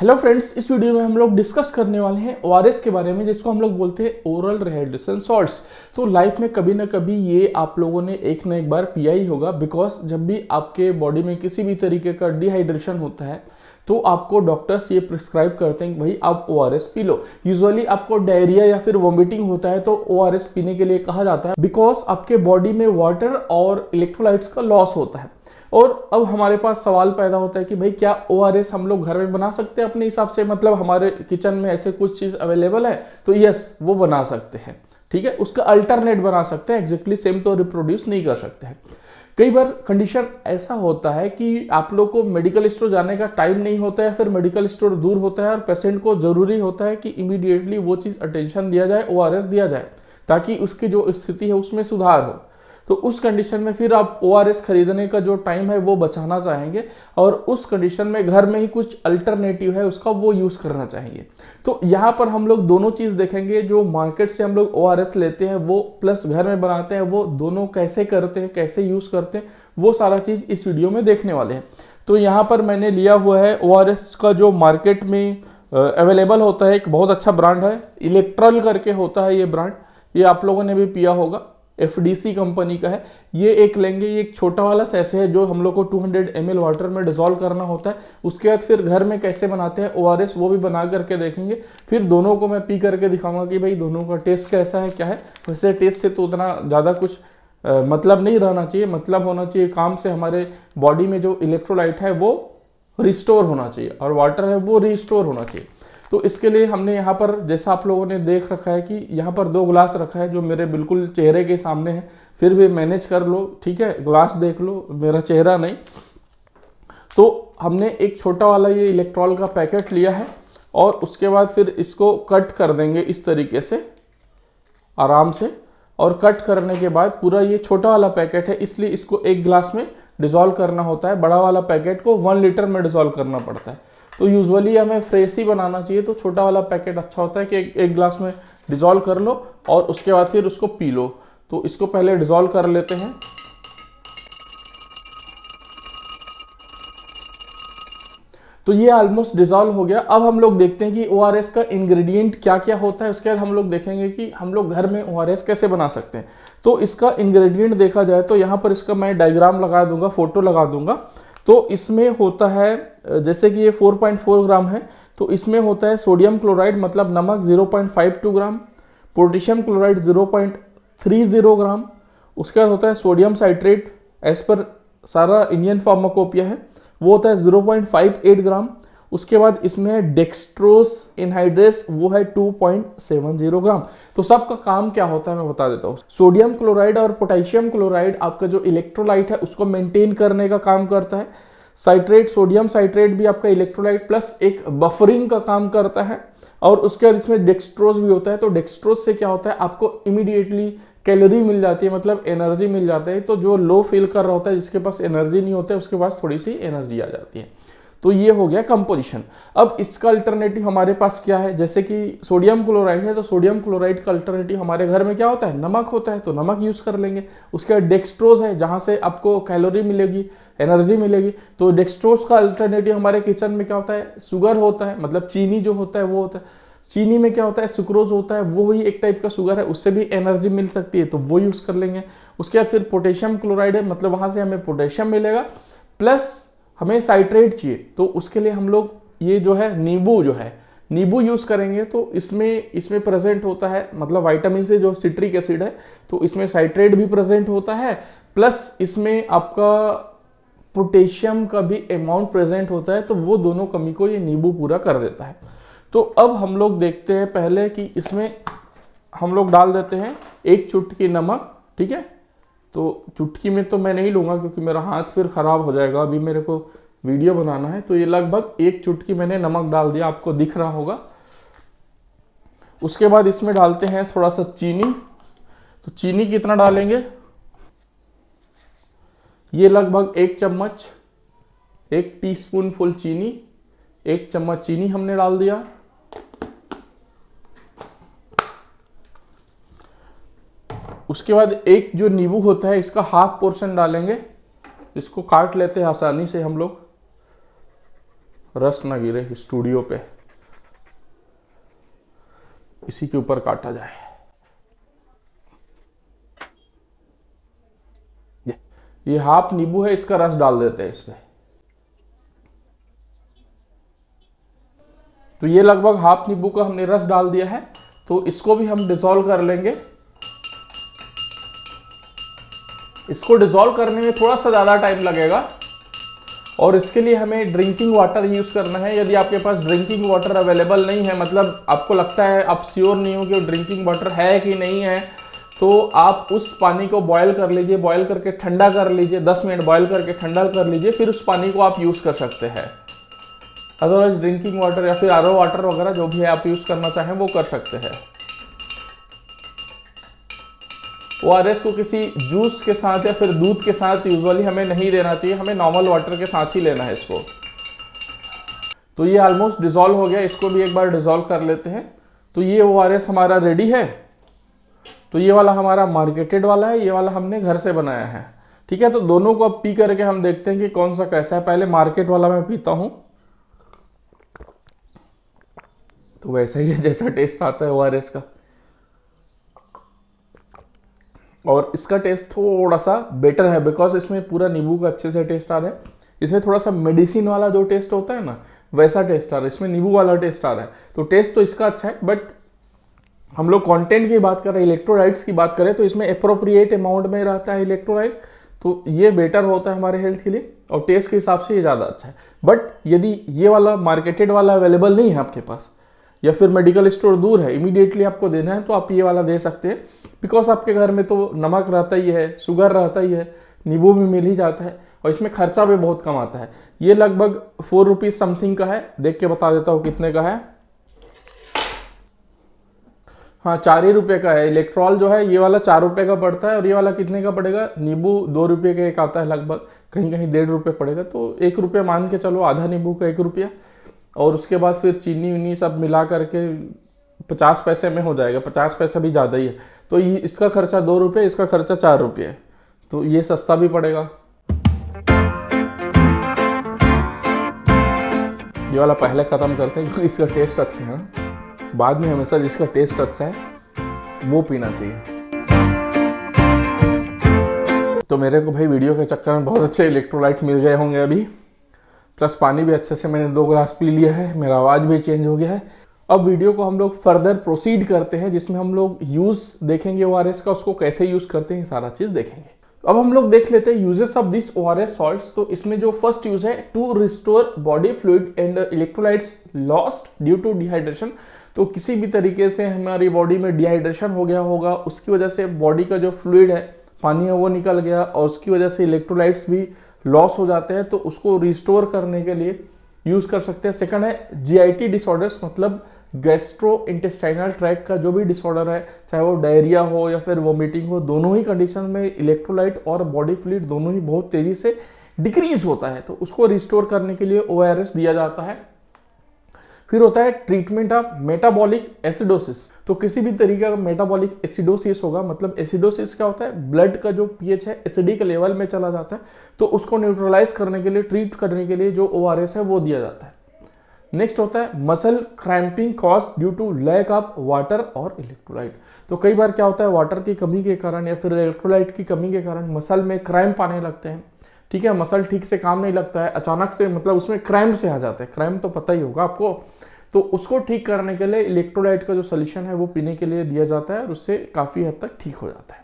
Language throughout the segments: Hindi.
हेलो फ्रेंड्स इस वीडियो में हम लोग डिस्कस करने वाले हैं ओ के बारे में जिसको हम लोग बोलते हैं ओरल रिहाइड्रेशन सॉल्ट्स तो लाइफ में कभी ना कभी ये आप लोगों ने एक ना एक बार पिया ही होगा बिकॉज जब भी आपके बॉडी में किसी भी तरीके का डिहाइड्रेशन होता है तो आपको डॉक्टर्स ये प्रिस्क्राइब करते हैं कि भाई आप ओ पी लो यूजली आपको डायरिया या फिर वॉमिटिंग होता है तो ओ पीने के लिए कहा जाता है बिकॉज आपके बॉडी में वाटर और इलेक्ट्रोलाइट्स का लॉस होता है और अब हमारे पास सवाल पैदा होता है कि भाई क्या ओ हम लोग घर में बना सकते हैं अपने हिसाब से मतलब हमारे किचन में ऐसे कुछ चीज़ अवेलेबल है तो यस वो बना सकते हैं ठीक है उसका अल्टरनेट बना सकते हैं एग्जैक्टली सेम तो रिप्रोड्यूस नहीं कर सकते हैं कई बार कंडीशन ऐसा होता है कि आप लोग को मेडिकल स्टोर जाने का टाइम नहीं होता है फिर मेडिकल स्टोर दूर होता है और पेशेंट को जरूरी होता है कि इमीडिएटली वो चीज़ अटेंशन दिया जाए ओ दिया जाए ताकि उसकी जो स्थिति है उसमें सुधार हो तो उस कंडीशन में फिर आप ओ खरीदने का जो टाइम है वो बचाना चाहेंगे और उस कंडीशन में घर में ही कुछ अल्टरनेटिव है उसका वो यूज़ करना चाहिए तो यहाँ पर हम लोग दोनों चीज़ देखेंगे जो मार्केट से हम लोग ओ लेते हैं वो प्लस घर में बनाते हैं वो दोनों कैसे करते हैं कैसे यूज़ करते हैं वो सारा चीज़ इस वीडियो में देखने वाले हैं तो यहाँ पर मैंने लिया हुआ है ओ का जो मार्केट में अवेलेबल होता है एक बहुत अच्छा ब्रांड है इलेक्ट्रल करके होता है ये ब्रांड ये आप लोगों ने भी पिया होगा एफ कंपनी का है ये एक लेंगे ये एक छोटा वाला सैसे है जो हम लोग को 200 हंड्रेड वाटर में डिजोल्व करना होता है उसके बाद फिर घर में कैसे बनाते हैं ओ वो भी बना करके देखेंगे फिर दोनों को मैं पी करके दिखाऊंगा कि भाई दोनों का टेस्ट कैसा है क्या है वैसे टेस्ट से तो उतना ज़्यादा कुछ आ, मतलब नहीं रहना चाहिए मतलब होना चाहिए काम से हमारे बॉडी में जो इलेक्ट्रोलाइट है वो रिस्टोर होना चाहिए और वाटर है वो रिस्टोर होना चाहिए तो इसके लिए हमने यहाँ पर जैसा आप लोगों ने देख रखा है कि यहाँ पर दो ग्लास रखा है जो मेरे बिल्कुल चेहरे के सामने है फिर भी मैनेज कर लो ठीक है ग्लास देख लो मेरा चेहरा नहीं तो हमने एक छोटा वाला ये इलेक्ट्रॉल का पैकेट लिया है और उसके बाद फिर इसको कट कर देंगे इस तरीके से आराम से और कट करने के बाद पूरा ये छोटा वाला पैकेट है इसलिए इसको एक ग्लास में डिज़ोल्व करना होता है बड़ा वाला पैकेट को वन लीटर में डिज़ोल्व करना पड़ता है तो यूजुअली हमें फ्रेश ही बनाना चाहिए तो छोटा वाला पैकेट अच्छा होता है कि एक, ग्लास में डिज़ोल्व कर लो और उसके बाद फिर उसको पी लो तो इसको पहले डिज़ोल्व कर लेते हैं तो ये ऑलमोस्ट डिजोल्व हो गया अब हम लोग देखते हैं कि ओ का इंग्रेडिएंट क्या क्या होता है उसके बाद हम लोग देखेंगे कि हम लोग घर में ओ कैसे बना सकते हैं तो इसका इंग्रेडिएंट देखा जाए तो यहाँ पर इसका मैं डायग्राम लगा दूंगा फोटो लगा दूंगा तो इसमें होता है जैसे कि ये 4.4 ग्राम है तो इसमें होता है सोडियम क्लोराइड मतलब नमक 0.52 ग्राम पोटेशियम क्लोराइड 0.30 ग्राम उसके बाद होता है सोडियम साइट्रेट एज पर सारा इंडियन फार्माकोपिया है वो होता है 0.58 ग्राम उसके बाद इसमें डेक्स्ट्रोस इनहाइड्रेस वो है 2.70 ग्राम तो सबका काम क्या होता है मैं बता देता हूँ सोडियम क्लोराइड और पोटेशियम क्लोराइड आपका जो इलेक्ट्रोलाइट है उसको मेंटेन करने का काम करता है साइट्रेट सोडियम साइट्रेट भी आपका इलेक्ट्रोलाइट प्लस एक बफरिंग का काम करता है और उसके बाद इसमें डेक्स्ट्रोज भी होता है तो डेक्स्ट्रोज से क्या होता है आपको इमिडिएटली कैलोरी मिल जाती है मतलब एनर्जी मिल जाती है तो जो लो फील कर रहा होता है जिसके पास एनर्जी नहीं होता है उसके पास थोड़ी सी एनर्जी आ जाती है तो ये हो गया कंपोजिशन अब इसका अल्टरनेटिव हमारे पास क्या है जैसे कि सोडियम क्लोराइड है तो सोडियम क्लोराइड का अल्टरनेटिव हमारे घर में क्या होता है नमक होता है तो नमक यूज़ कर लेंगे उसके बाद डेक्स्ट्रोज है जहाँ से आपको कैलोरी मिलेगी एनर्जी मिलेगी तो डेक्स्ट्रोज का अल्टरनेटिव हमारे किचन में क्या होता है शुगर होता है मतलब चीनी जो होता है वो होता है चीनी में क्या होता है सुक्रोज होता है वो भी एक टाइप का शुगर है उससे भी एनर्जी मिल सकती है तो वो यूज़ कर लेंगे उसके बाद फिर पोटेशियम क्लोराइड है मतलब वहाँ से हमें पोटेशियम मिलेगा प्लस हमें साइट्रेट चाहिए तो उसके लिए हम लोग ये जो है नींबू जो है नींबू यूज़ करेंगे तो इसमें इसमें प्रेजेंट होता है मतलब वाइटामिन से जो सिट्रिक एसिड है तो इसमें साइट्रेट भी प्रेजेंट होता है प्लस इसमें आपका पोटेशियम का भी अमाउंट प्रेजेंट होता है तो वो दोनों कमी को ये नींबू पूरा कर देता है तो अब हम लोग देखते हैं पहले कि इसमें हम लोग डाल देते हैं एक चुटकी नमक ठीक है तो चुटकी में तो मैं नहीं लूँगा क्योंकि मेरा हाथ फिर ख़राब हो जाएगा अभी मेरे को वीडियो बनाना है तो ये लगभग एक चुटकी मैंने नमक डाल दिया आपको दिख रहा होगा उसके बाद इसमें डालते हैं थोड़ा सा चीनी तो चीनी कितना डालेंगे ये लगभग एक चम्मच एक टीस्पून फुल चीनी एक चम्मच चीनी हमने डाल दिया उसके बाद एक जो नींबू होता है इसका हाफ पोर्शन डालेंगे इसको काट लेते हैं आसानी से हम लोग रस ना गिरे स्टूडियो पे इसी के ऊपर काटा जाए ये, ये हाफ नींबू है इसका रस डाल देते हैं इसमें तो ये लगभग हाफ नींबू का हमने रस डाल दिया है तो इसको भी हम डिसॉल्व कर लेंगे इसको डिजोल्व करने में थोड़ा सा ज़्यादा टाइम लगेगा और इसके लिए हमें ड्रिंकिंग वाटर यूज़ करना है यदि आपके पास ड्रिंकिंग वाटर अवेलेबल नहीं है मतलब आपको लगता है आप श्योर नहीं हो कि ड्रिंकिंग वाटर है कि नहीं है तो आप उस पानी को बॉयल कर लीजिए बॉयल करके ठंडा कर लीजिए 10 मिनट बॉयल करके ठंडा कर लीजिए फिर उस पानी को आप यूज़ कर सकते हैं अदरवाइज ड्रिंकिंग वाटर या फिर आर वाटर वगैरह जो भी है आप यूज़ करना चाहें वो कर सकते हैं ओ को किसी जूस के साथ या फिर दूध के साथ यूजुअली हमें नहीं देना चाहिए हमें नॉर्मल वाटर के साथ ही लेना है इसको तो ये ऑलमोस्ट डिजोल्व हो गया इसको भी एक बार डिजोल्व कर लेते हैं तो ये ओ हमारा रेडी है तो ये वाला हमारा मार्केटेड वाला है ये वाला हमने घर से बनाया है ठीक है तो दोनों को अब पी करके हम देखते हैं कि कौन सा कैसा है पहले मार्केट वाला मैं पीता हूँ तो वैसा ही है जैसा टेस्ट आता है ओ का और इसका टेस्ट थोड़ा सा बेटर है बिकॉज इसमें पूरा नींबू का अच्छे से टेस्ट आ रहा है इसमें थोड़ा सा मेडिसिन वाला जो टेस्ट होता है ना वैसा टेस्ट आ रहा है इसमें नींबू वाला टेस्ट आ रहा है तो टेस्ट तो इसका अच्छा है बट हम लोग कॉन्टेंट की बात कर रहे हैं इलेक्ट्रोलाइट्स की बात करें तो इसमें अप्रोप्रिएट अमाउंट में रहता है इलेक्ट्रोलाइट तो ये बेटर होता है हमारे हेल्थ के लिए और टेस्ट के हिसाब से ये ज़्यादा अच्छा है बट यदि ये वाला मार्केटेड वाला अवेलेबल नहीं है आपके पास या फिर मेडिकल स्टोर दूर है इमीडिएटली आपको देना है तो आप ये वाला दे सकते हैं बिकॉज आपके घर में तो नमक रहता ही है शुगर रहता ही है नींबू भी मिल ही जाता है और इसमें खर्चा भी बहुत कम आता है ये लगभग फोर रुपीज़ समथिंग का है देख के बता देता हूँ कितने का है हाँ चार ही रुपये का है इलेक्ट्रॉल जो है ये वाला चार रुपये का पड़ता है और ये वाला कितने का पड़ेगा नींबू दो रुपये का एक आता है लगभग कहीं कहीं डेढ़ रुपये पड़ेगा तो एक रुपये मान के चलो आधा नींबू का एक रुपया और उसके बाद फिर चीनी उनी सब मिला करके पचास पैसे में हो जाएगा पचास पैसा भी ज़्यादा ही है तो ये इसका खर्चा दो रुपये इसका खर्चा चार रुपये तो ये सस्ता भी पड़ेगा ये वाला पहले ख़त्म करते हैं क्योंकि इसका टेस्ट अच्छा है बाद में हमेशा जिसका टेस्ट अच्छा है वो पीना चाहिए तो मेरे को भाई वीडियो के चक्कर में बहुत अच्छे इलेक्ट्रोलाइट मिल गए होंगे अभी प्लस पानी भी अच्छे से मैंने दो ग्लास पी लिया है मेरा आवाज़ भी चेंज हो गया है अब वीडियो को हम लोग फर्दर प्रोसीड करते हैं जिसमें हम लोग यूज़ देखेंगे ओ का उसको कैसे यूज़ करते हैं सारा चीज़ देखेंगे अब हम लोग देख लेते हैं uses of this O R S salt तो इसमें जो फर्स्ट यूज है to restore body fluid and electrolytes lost due to dehydration तो किसी भी तरीके से हमारी बॉडी में डिहाइड्रेशन हो गया होगा उसकी वजह से बॉडी का जो फ्लूड है पानी है वो निकल गया और उसकी वजह से इलेक्ट्रोलाइट्स भी लॉस हो जाते हैं तो उसको रिस्टोर करने के लिए यूज कर सकते हैं सेकंड है जीआईटी डिसऑर्डर्स मतलब गैस्ट्रो इंटेस्टाइनल ट्रैक का जो भी डिसऑर्डर है चाहे वो डायरिया हो या फिर वोमिटिंग हो दोनों ही कंडीशन में इलेक्ट्रोलाइट और बॉडी फ्लूड दोनों ही बहुत तेजी से डिक्रीज होता है तो उसको रिस्टोर करने के लिए ओ दिया जाता है फिर होता है ट्रीटमेंट ऑफ मेटाबॉलिक एसिडोसिस तो किसी भी तरीके का मेटाबॉलिक एसिडोसिस होगा मतलब एसिडोसिस क्या होता है ब्लड का जो पीएच है एसिडिक लेवल में चला जाता है तो उसको न्यूट्रलाइज करने के लिए ट्रीट करने के लिए जो ओ है वो दिया जाता है नेक्स्ट होता है muscle cramping cause due to lack of water और इलेक्ट्रोलाइट तो कई बार क्या होता है वाटर की कमी के कारण या फिर इलेक्ट्रोलाइट की कमी के कारण मसल में क्रैम्प आने लगते हैं ठीक है मसल ठीक से काम नहीं लगता है अचानक से मतलब उसमें क्रैम्प से आ जाते हैं क्रैम्प तो पता ही होगा आपको तो उसको ठीक करने के लिए इलेक्ट्रोलाइट का जो सोल्यूशन है वो पीने के लिए दिया जाता है और उससे काफ़ी हद तक ठीक हो जाता है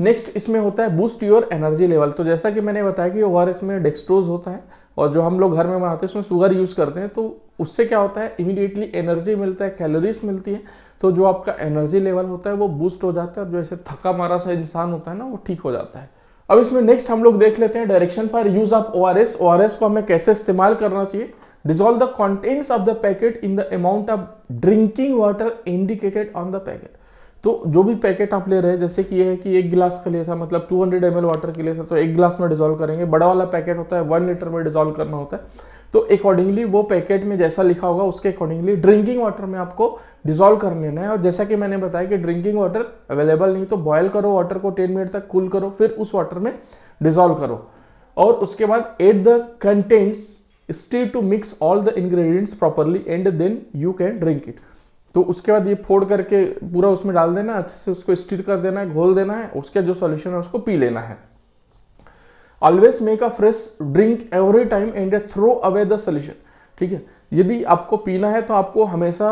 नेक्स्ट इसमें होता है बूस्ट योर एनर्जी लेवल तो जैसा कि मैंने बताया कि ओ आर में डेक्सट्रोज होता है और जो हम लोग घर में बनाते हैं उसमें शुगर यूज़ करते हैं तो उससे क्या होता है इमीडिएटली एनर्जी मिलता है कैलोरीज मिलती है तो जो आपका एनर्जी लेवल होता है वो बूस्ट हो जाता है और जो ऐसे थका मारा सा इंसान होता है ना वो ठीक हो जाता है अब इसमें नेक्स्ट हम लोग देख लेते हैं direction for use of O R S O R S को हमें कैसे इस्तेमाल करना चाहिए dissolve the contents of the packet in the amount of drinking water indicated on the packet तो जो भी पैकेट आप ले रहे हैं जैसे कि यह है कि एक गिलास के लिए था मतलब 200 हंड्रेड वाटर के लिए था तो एक गिलास में डिजोल्व करेंगे बड़ा वाला पैकेट होता है वन लीटर में डिजोल्व करना होता है तो अकॉर्डिंगली वो पैकेट में जैसा लिखा होगा उसके अकॉर्डिंगली ड्रिंकिंग वाटर में आपको डिजोल्व कर लेना है और जैसा कि मैंने बताया कि ड्रिंकिंग वाटर अवेलेबल नहीं तो बॉयल करो वाटर को टेन मिनट तक कूल करो फिर उस वाटर में डिजोल्व करो और उसके बाद add the contents stir to mix all the ingredients properly and then you can drink it तो उसके बाद ये फोड़ करके पूरा उसमें डाल देना अच्छे से उसको स्टिर कर देना है घोल देना है उसका जो सॉल्यूशन है उसको पी लेना है always make a fresh drink every time and throw away the solution ठीक है यदि आपको पीना है तो आपको हमेशा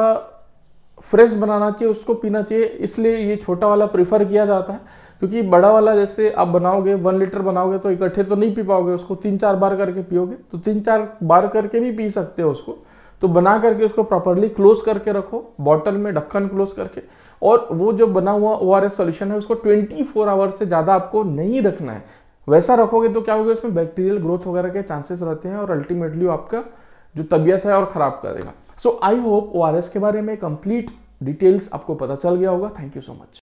फ्रेश बनाना चाहिए उसको पीना चाहिए इसलिए ये छोटा वाला प्रीफर किया जाता है क्योंकि बड़ा वाला जैसे आप बनाओगे वन लीटर बनाओगे तो इकट्ठे तो नहीं पी पाओगे उसको तीन चार बार करके पियोगे तो तीन चार बार करके भी पी सकते हो उसको तो बना करके उसको प्रॉपरली क्लोज करके रखो बॉटल में ढक्कन क्लोज करके और वो जो बना हुआ ओ आर एस सोल्यूशन है उसको 24 फोर आवर्स से ज़्यादा आपको नहीं रखना है वैसा रखोगे तो क्या होगा उसमें बैक्टीरियल ग्रोथ वगैरह के चांसेस रहते हैं और अल्टीमेटली आपका जो तबियत है और ख़राब कर देगा सो आई होप ओ के बारे में कंप्लीट डिटेल्स आपको पता चल गया होगा थैंक यू सो मच